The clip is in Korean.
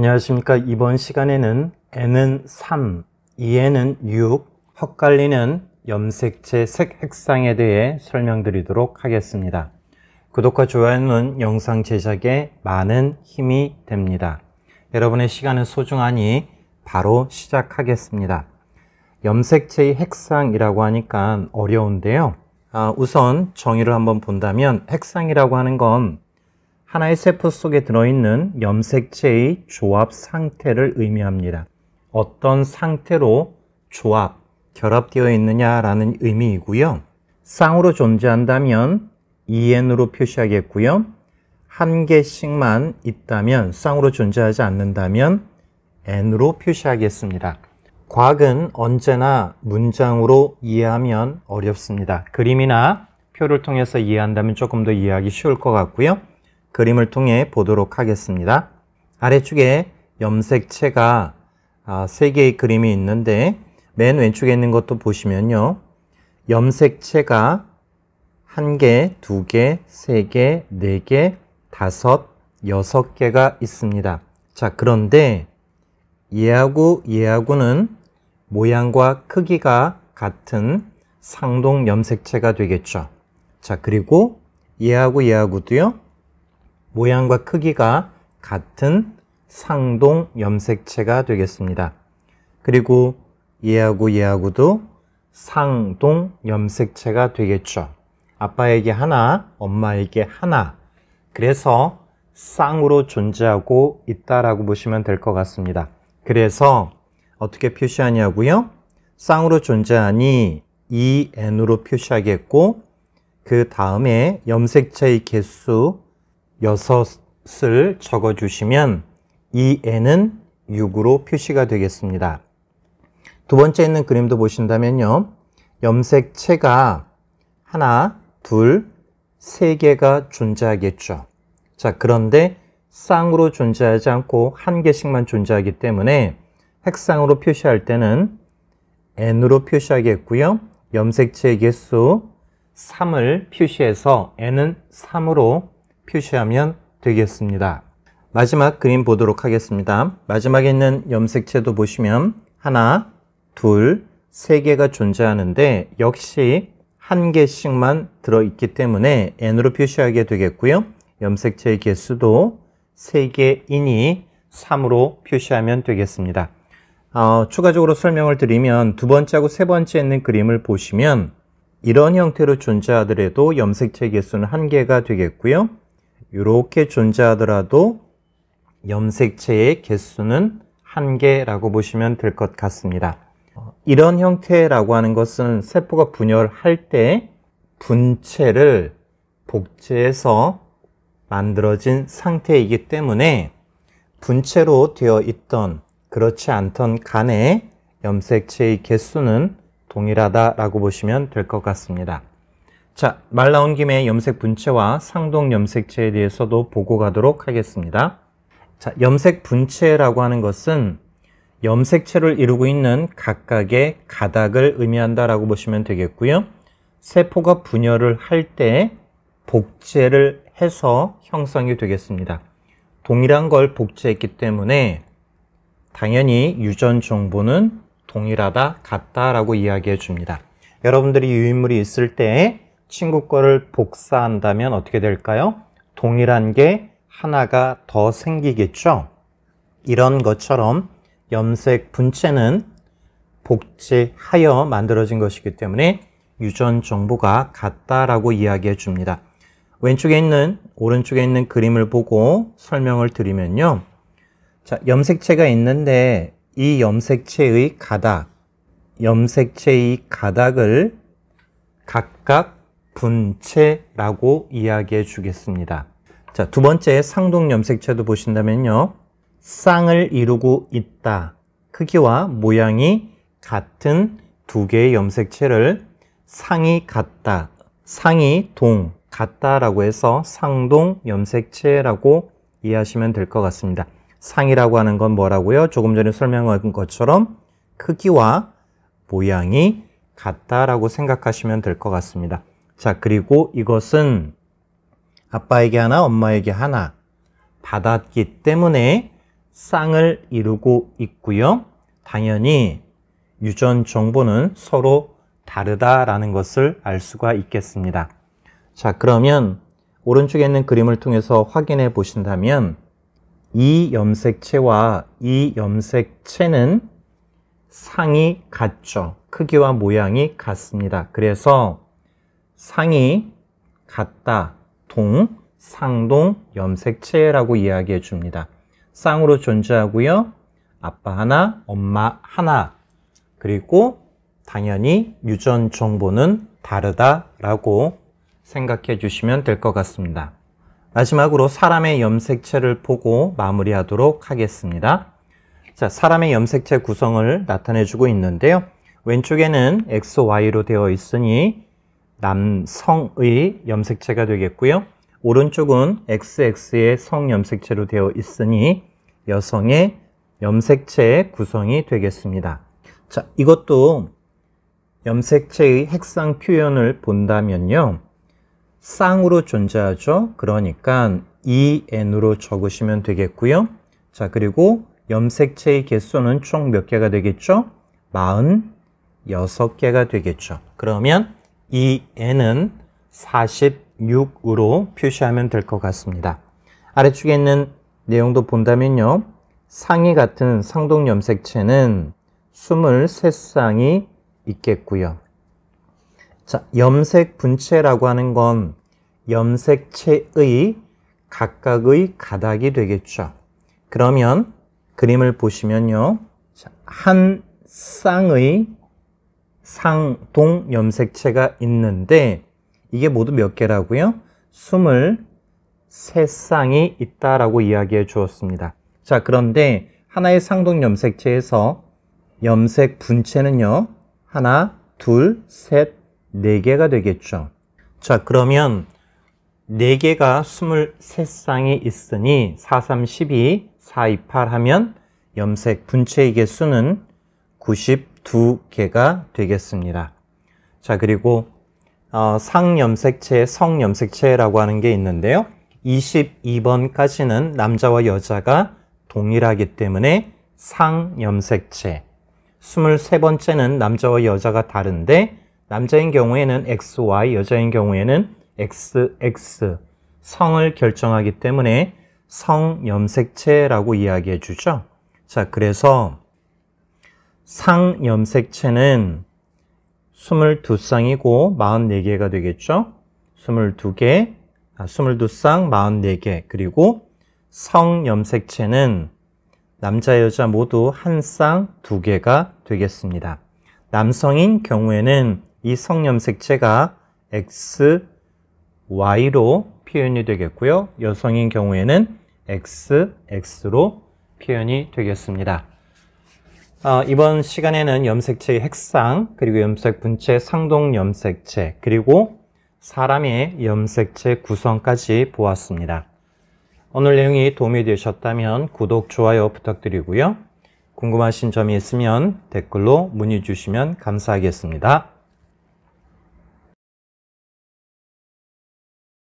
안녕하십니까. 이번 시간에는 N은 3, e n 은 6, 헛갈리는 염색체 색 핵상에 대해 설명드리도록 하겠습니다. 구독과 좋아요는 영상 제작에 많은 힘이 됩니다. 여러분의 시간은 소중하니 바로 시작하겠습니다. 염색체의 핵상이라고 하니까 어려운데요. 아, 우선 정의를 한번 본다면 핵상이라고 하는 건 하나의 세포 속에 들어있는 염색체의 조합 상태를 의미합니다. 어떤 상태로 조합, 결합되어 있느냐라는 의미이고요. 쌍으로 존재한다면 EN으로 표시하겠고요. 한 개씩만 있다면 쌍으로 존재하지 않는다면 N으로 표시하겠습니다. 과학은 언제나 문장으로 이해하면 어렵습니다. 그림이나 표를 통해서 이해한다면 조금 더 이해하기 쉬울 것 같고요. 그림을 통해 보도록 하겠습니다. 아래쪽에 염색체가 3개의 아, 그림이 있는데 맨 왼쪽에 있는 것도 보시면요. 염색체가 1개, 2개, 3개, 4개, 5, 6개가 있습니다. 자, 그런데 얘하고 얘하고는 모양과 크기가 같은 상동 염색체가 되겠죠. 자, 그리고 얘하고 얘하고도요. 모양과 크기가 같은 상동 염색체가 되겠습니다. 그리고 얘하고 얘하고도 상동 염색체가 되겠죠. 아빠에게 하나, 엄마에게 하나. 그래서 쌍으로 존재하고 있다라고 보시면 될 것 같습니다. 그래서 어떻게 표시하냐고요? 쌍으로 존재하니 EN으로 표시하겠고 그 다음에 염색체의 개수 6을 적어주시면 이 n은 6으로 표시가 되겠습니다. 두 번째 있는 그림도 보신다면요. 염색체가 하나, 둘, 세 개가 존재하겠죠. 자, 그런데 쌍으로 존재하지 않고 한 개씩만 존재하기 때문에 핵상으로 표시할 때는 n으로 표시하겠고요. 염색체의 개수 3을 표시해서 n은 3으로 표시하면 되겠습니다. 마지막 그림 보도록 하겠습니다. 마지막에 있는 염색체도 보시면 하나, 둘, 세 개가 존재하는데 역시 한 개씩만 들어있기 때문에 N으로 표시하게 되겠고요. 염색체의 개수도 세개이니 3으로 표시하면 되겠습니다. 어, 추가적으로 설명을 드리면 두 번째하고 세 번째 있는 그림을 보시면 이런 형태로 존재하더라도 염색체 개수는 한개가 되겠고요. 이렇게 존재하더라도 염색체의 개수는 한 개라고 보시면 될 것 같습니다. 이런 형태라고 하는 것은 세포가 분열할 때 분체를 복제해서 만들어진 상태이기 때문에 분체로 되어 있던 그렇지 않던 간에 염색체의 개수는 동일하다라고 보시면 될 것 같습니다. 자, 말 나온 김에 염색 분체와 상동 염색체에 대해서도 보고 가도록 하겠습니다. 자, 염색 분체라고 하는 것은 염색체를 이루고 있는 각각의 가닥을 의미한다라고 보시면 되겠고요. 세포가 분열을 할 때 복제를 해서 형성이 되겠습니다. 동일한 걸 복제했기 때문에 당연히 유전 정보는 동일하다, 같다라고 이야기해 줍니다. 여러분들이 유인물이 있을 때 친구 거를 복사한다면 어떻게 될까요? 동일한 게 하나가 더 생기겠죠? 이런 것처럼 염색 분체는 복제하여 만들어진 것이기 때문에 유전 정보가 같다라고 이야기해 줍니다. 왼쪽에 있는 오른쪽에 있는 그림을 보고 설명을 드리면요. 자, 염색체가 있는데 이 염색체의 가닥, 염색체의 가닥을 각각 분체라고 이야기해 주겠습니다. 자, 두 번째 상동 염색체도 보신다면요. 쌍을 이루고 있다. 크기와 모양이 같은 두 개의 염색체를 상이 같다, 상이 동, 같다라고 해서 상동 염색체라고 이해하시면 될 것 같습니다. 상이라고 하는 건 뭐라고요? 조금 전에 설명한 것처럼 크기와 모양이 같다라고 생각하시면 될 것 같습니다. 자, 그리고 이것은 아빠에게 하나, 엄마에게 하나 받았기 때문에 쌍을 이루고 있고요. 당연히 유전 정보는 서로 다르다라는 것을 알 수가 있겠습니다. 자, 그러면 오른쪽에 있는 그림을 통해서 확인해 보신다면 이 염색체와 이 염색체는 상이 같죠. 크기와 모양이 같습니다. 그래서 상이 같다, 동, 상동, 염색체라고 이야기해 줍니다. 쌍으로 존재하고요. 아빠 하나, 엄마 하나, 그리고 당연히 유전 정보는 다르다라고 생각해 주시면 될 것 같습니다. 마지막으로 사람의 염색체를 보고 마무리하도록 하겠습니다. 자, 사람의 염색체 구성을 나타내주고 있는데요. 왼쪽에는 XY로 되어 있으니 남성의 염색체가 되겠고요. 오른쪽은 XX의 성염색체로 되어 있으니 여성의 염색체 구성이 되겠습니다. 자, 이것도 염색체의 핵상 표현을 본다면요. 쌍으로 존재하죠. 그러니까 EN으로 적으시면 되겠고요. 자, 그리고 염색체의 개수는 총 몇 개가 되겠죠? 46개가 되겠죠. 그러면 이 n은 46으로 표시하면 될 것 같습니다. 아래쪽에 있는 내용도 본다면요. 상이 같은 상동염색체는 23쌍이 있겠고요. 자, 염색 분체라고 하는 건 염색체의 각각의 가닥이 되겠죠. 그러면 그림을 보시면요. 한 쌍의 상동 염색체가 있는데 이게 모두 몇 개라고요? 23쌍이 있다라고 이야기해 주었습니다. 자, 그런데 하나의 상동 염색체에서 염색 분체는요. 하나, 둘, 셋, 네 개가 되겠죠. 자, 그러면 네 개가 23쌍이 있으니 4, 3, 12, 4, 2, 8 하면 염색 분체의 개수는 90두 개가 되겠습니다. 자, 그리고 어, 상염색체, 성염색체라고 하는 게 있는데요. 22번까지는 남자와 여자가 동일하기 때문에 상염색체. 23번째는 남자와 여자가 다른데 남자인 경우에는 XY, 여자인 경우에는 XX. 성을 결정하기 때문에 성염색체라고 이야기해 주죠. 자, 그래서 상염색체는 22쌍이고 44개가 되겠죠? 22개, 아, 22쌍 44개. 그리고 성염색체는 남자, 여자 모두 한 쌍, 두 개가 되겠습니다. 남성인 경우에는 이 성염색체가 X, Y로 표현이 되겠고요. 여성인 경우에는 X, X로 표현이 되겠습니다. 어, 이번 시간에는 염색체의 핵상, 그리고 염색 분체 상동 염색체, 그리고 사람의 염색체 구성까지 보았습니다. 오늘 내용이 도움이 되셨다면 구독, 좋아요 부탁드리고요. 궁금하신 점이 있으면 댓글로 문의 주시면 감사하겠습니다.